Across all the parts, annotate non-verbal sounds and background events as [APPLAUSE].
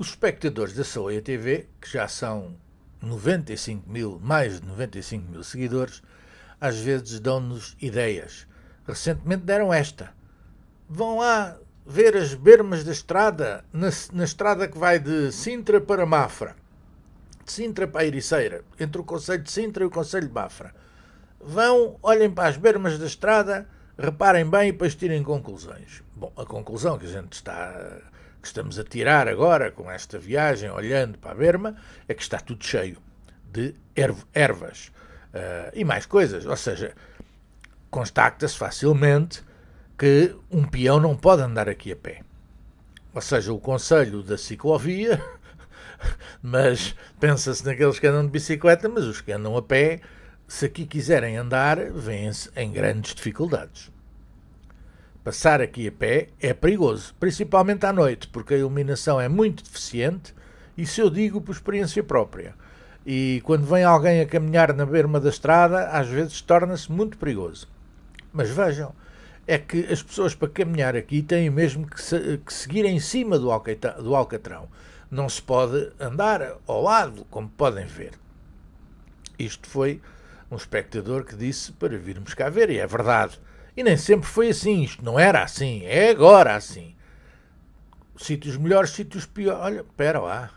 Os espectadores da Saúde TV, que já são 95 mil, mais de 95 mil seguidores, às vezes dão-nos ideias. Recentemente deram esta. Vão lá ver as bermas da estrada, na, na estrada que vai de Sintra para Mafra. De Sintra para Ericeira, entre o Conselho de Sintra e o Conselho de Mafra. Vão, olhem para as bermas da estrada, reparem bem e depois tirem conclusões. Bom, a conclusão que a gente está que estamos a tirar agora com esta viagem, olhando para a Berma, é que está tudo cheio de ervas uh, e mais coisas. Ou seja, constata-se facilmente que um peão não pode andar aqui a pé. Ou seja, o conselho da ciclovia, [LAUGHS] mas pensa-se naqueles que andam de bicicleta, mas os que andam a pé, se aqui quiserem andar, vêm-se em grandes dificuldades. Passar aqui a pé é perigoso, principalmente à noite, porque a iluminação é muito deficiente, isso eu digo por experiência própria. E quando vem alguém a caminhar na berma da estrada, às vezes torna-se muito perigoso. Mas vejam, é que as pessoas para caminhar aqui têm mesmo que, se, que seguir em cima do, alcatrão, do alcatrão. Não se pode andar ao lado, como podem ver. Isto foi um espectador que disse para virmos cá ver, e é verdade. E nem sempre foi assim. Isto não era assim. É agora assim. Sítios melhores, sítios piores. Olha, espera lá.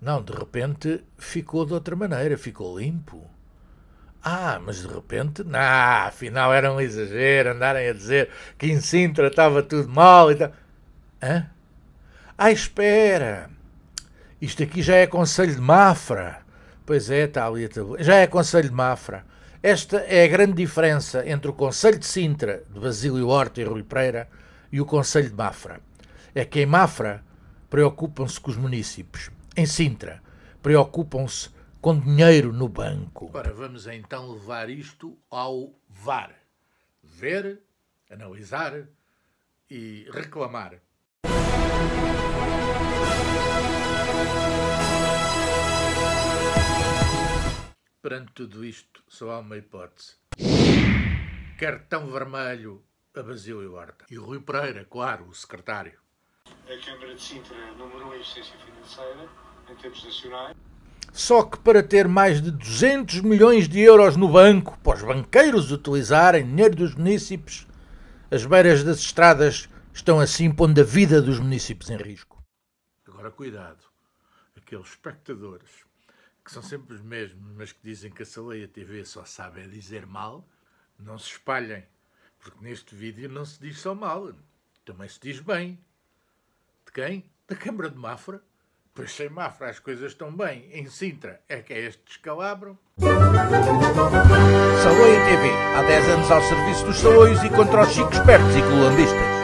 Não, de repente ficou de outra maneira. Ficou limpo. Ah, mas de repente, não, afinal era um exagero andarem a dizer que em Sintra estava tudo mal e tal. Hã? Ah, espera! Isto aqui já é Conselho de Mafra. Pois é, está ali a tabu... Já é Conselho de Mafra. Esta é a grande diferença entre o Conselho de Sintra, de Basílio Horta e Rui Pereira, e o Conselho de Mafra. É que em Mafra preocupam-se com os municípios. Em Sintra, preocupam-se com dinheiro no banco. agora vamos então levar isto ao VAR. Ver, analisar e reclamar. Perante tudo isto, só há uma hipótese. Cartão vermelho a Basílio e Horta. E o Rui Pereira, claro, o secretário. A Câmara de Sintra número 1 em eficiência financeira, em termos nacionais. Só que para ter mais de 200 milhões de euros no banco, para os banqueiros utilizarem dinheiro dos munícipes, as beiras das estradas estão assim pondo a vida dos munícipes em risco. Agora, cuidado, aqueles espectadores que são sempre os mesmos, mas que dizem que a Saleia TV só sabe é dizer mal, não se espalhem, porque neste vídeo não se diz só mal, também se diz bem. De quem? Da Câmara de Mafra. Pois sem Mafra as coisas estão bem, em Sintra é que é este descalabro. Saloia TV, há 10 anos ao serviço dos saloios e contra os chicos espertos e colombistas.